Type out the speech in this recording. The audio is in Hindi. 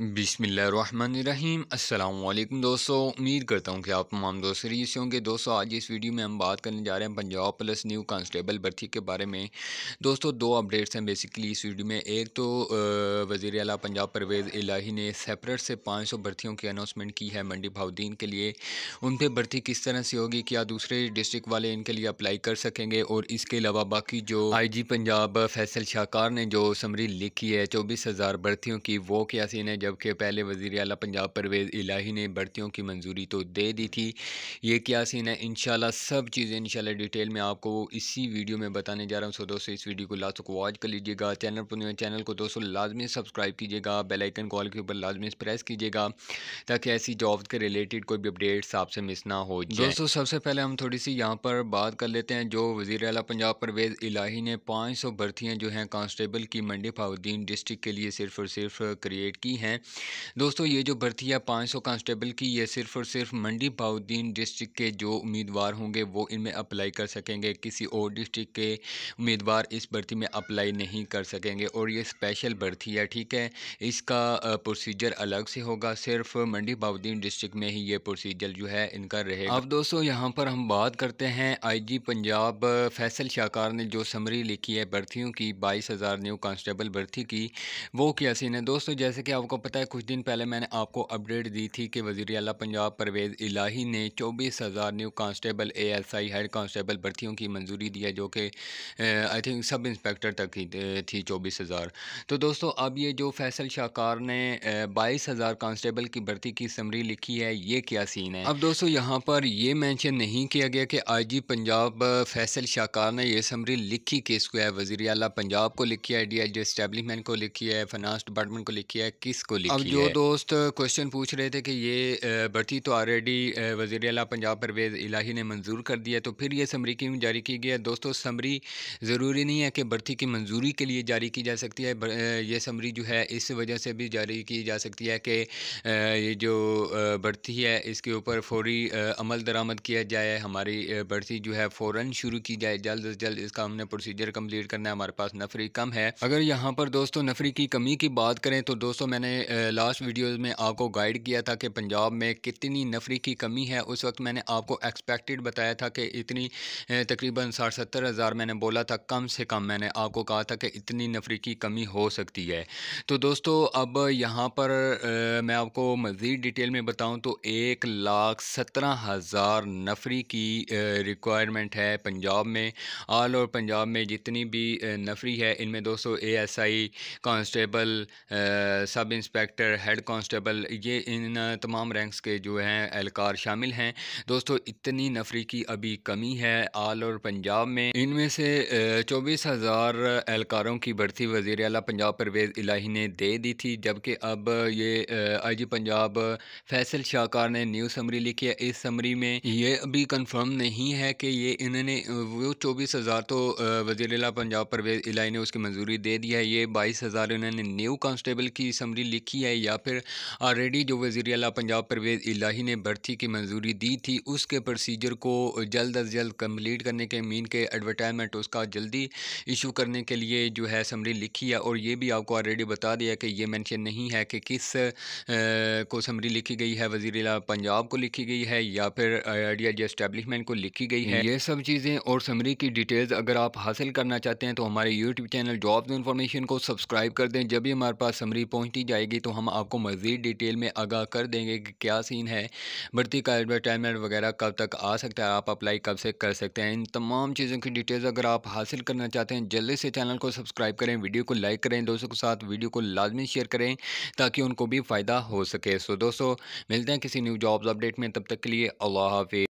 बिसमीम् अल्लाम दोस्तों उम्मीद करता हूँ कि आप तमाम दोस्त से होंगे दोस्तों आज इस वीडियो में हम बात करने जा रहे हैं पंजाब प्लस न्यू कांस्टेबल भर्ती के बारे में दोस्तों दो अपडेट्स हैं बेसिकली इस वीडियो में एक तो वज़ी अला पंजाब परवेज़ इलाही ने सेपरेट से पाँच सौ भर्तियों की अनाउंसमेंट की है मंडी भाउद्दीन के लिए उन पर भर्ती किस तरह से होगी क्या दूसरे डिस्ट्रिक्ट वाले इनके लिए अप्लाई कर सकेंगे और इसके अलावा बाकी जो आई जी पंजाब फैसल शाहकार ने जो समरी लिखी है चौबीस हज़ार भर्तियों की वो क्या सीन है जबकि पहले वज़ी अला पंजाब परवेज़ इलाही ने भर्तियों की मंजूरी तो दे दी थी ये क्या सीन है इन सब चीज़ें इन डिटेल में आपको इसी वीडियो में बताने जा रहा हूँ सो दोस्तों इस वीडियो को लास्ट तक वॉच कर लीजिएगा चैनल पर चैनल को दोस्तों लाजमी सब्सक्राइब कीजिएगा बेलाइकन कॉल के ऊपर लाजमी प्रेस कीजिएगा ताकि ऐसी जॉब के रिलेटेड कोई भी अपडेट्स आपसे मिस ना हो दोस्तों सबसे पहले हम थोड़ी सी यहाँ पर बात कर लेते हैं जो वज़ी अला पंजाब परवेज़ इलाही ने पाँच सौ भर्तियाँ जो हैं कांस्टेबल की मंडी फाउद्दीन डिस्ट्रिक्ट के लिए सिर्फ और सिर्फ क्रिएट की हैं हैं दोस्तों ये जो भर्ती है पाँच सौ कांस्टेबल की ये सिर्फ और सिर्फ मंडी बाउद्दीन डिस्ट्रिक्ट के जो उम्मीदवार होंगे वो इनमें अप्लाई कर सकेंगे किसी और डिस्ट्रिक्ट के उम्मीदवार इस भर्ती में अप्लाई नहीं कर सकेंगे और ये स्पेशल भर्ती है ठीक है इसका प्रोसीजर अलग से होगा सिर्फ मंडी बाउद्दीन डिस्ट्रिक्ट में ही ये प्रोसीजर जो है इनका रहेगा अब दोस्तों यहाँ पर हम बात करते हैं आई पंजाब फैसल शाहकार ने जो समरी लिखी है भर्तियों की बाईस हज़ार न्यू कांस्टेबल भर्ती की वो क्या सीन है दोस्तों जैसे कि आपको पता है कुछ दिन पहले मैंने आपको अपडेट दी थी कि वजीर अला पंजाब परवेज़ इलाही ने चौबीस हज़ार new constable ASI head constable भर्तियों की मंजूरी दी है जो कि आई थिंक सब इंस्पेक्टर तक ही थी चौबीस हज़ार तो दोस्तों अब ये जो फैसल शाहकार ने बाईस हज़ार कांस्टेबल की भर्ती की समरी लिखी है ये क्या सीन है अब दोस्तों यहाँ पर यह मैंशन नहीं किया गया कि आई जी पंजाब फैसल शाहकार ने यह समरी लिखी किसको है वजीर अला पंजाब को लिखी है डी एल जी को लिखी है फाइनानस डिपार्टमेंट को लिखी है किस को लिखी अब जो है। दोस्त क्वेश्चन पूछ रहे थे कि ये भर्ती तो ऑलरेडी वजीर अला पंजाब परवेज़ इलाही ने मंजूर कर दिया तो फिर ये समरी क्यों जारी की गई है दोस्तों समरी ज़रूरी नहीं है कि भर्ती की मंजूरी के लिए जारी की जा सकती है ये समरी जो है इस वजह से भी जारी की जा सकती है कि ये जो भर्ती है इसके ऊपर फौरी अमल दरामद किया जाए हमारी भर्ती जो है फ़ौर शुरू की जाए जल्द अज जल्द इसका हमने प्रोसीजर कम्प्लीट करना है हमारे पास नफरी कम है अगर यहाँ पर दोस्तों नफरी की कमी की बात करें तो दोस्तों मैंने लास्ट वीडियोस में आपको गाइड किया था कि पंजाब में कितनी नफरी की कमी है उस वक्त मैंने आपको एक्सपेक्टेड बताया था कि इतनी तकरीबन साठ सत्तर हज़ार मैंने बोला था कम से कम मैंने आपको कहा था कि इतनी नफरी की कमी हो सकती है तो दोस्तों अब यहाँ पर आ, मैं आपको मज़ीद डिटेल में बताऊँ तो एक लाख सत्रह हज़ार नफरी की रिक्वायरमेंट है पंजाब में ऑल ओवर पंजाब में जितनी भी नफरी है इनमें दोस्तों A S I constable sub inspector inspector head constable ये इन तमाम रैंक्स के जो हैं एहलकार शामिल हैं दोस्तों इतनी नफरी की अभी कमी है आल और पंजाब में इनमें से चौबीस हज़ार एहलकारों की बढ़ती वजीर अला पंजाब परवेज़ इलाही ने दे दी थी जबकि अब ये आई जी पंजाब फैसल शाहकार ने न्यू समरी लिखी है इस समरी में ये अभी कन्फर्म नहीं है कि ये इन्होंने वो चौबीस हज़ार तो वजीर अला पंजाब परवेज़ इलाही ने उसकी मंजूरी दे दी है ये बाईस हज़ार इन्होंने न्यू कॉन्स्टेबल की समरी लिखी लिखी है या फिर ऑलरेडी जो वज़ी अला पंजाब परवेज़ इलाही ने भर्ती की मंजूरी दी थी उसके प्रोसीजर को जल्द अज जल्द कम्प्लीट करने के मीन के एडवर्टाइजमेंट उसका जल्दी इशू करने के लिए जो है समरी लिखी है और ये भी आपको ऑलरेडी बता दिया कि ये मैंशन नहीं है कि किस आ, को समरी लिखी गई है वज़ी अला पंजाब को लिखी गई है या फिर आइडिया जी इस्टेब्लिशमेंट को लिखी गई है ये सब चीज़ें और समरी की डिटेल्स अगर आप हासिल करना चाहते हैं तो हमारे यूट्यूब चैनल जॉब इन्फॉर्मेशन को सब्सक्राइब कर दें जब भी हमारे पास समरी पहुँची जाएगी जाएगी तो हम आपको मज़ीद डिटेल में आगाह कर देंगे कि क्या सीन है भर्ती का एडवर्टाइजमेंट वगैरह कब तक आ सकता है आप अप्लाई कब से कर सकते हैं इन तमाम चीज़ों की डिटेल्स अगर आप हासिल करना चाहते हैं जल्दी से चैनल को सब्सक्राइब करें वीडियो को लाइक करें दोस्तों के साथ वीडियो को लाजमी शेयर करें ताकि उनको भी फ़ायदा हो सके सो दोस्तों मिलते हैं किसी न्यू जॉब्स अपडेट में तब तक के लिए अल्लाह हाफि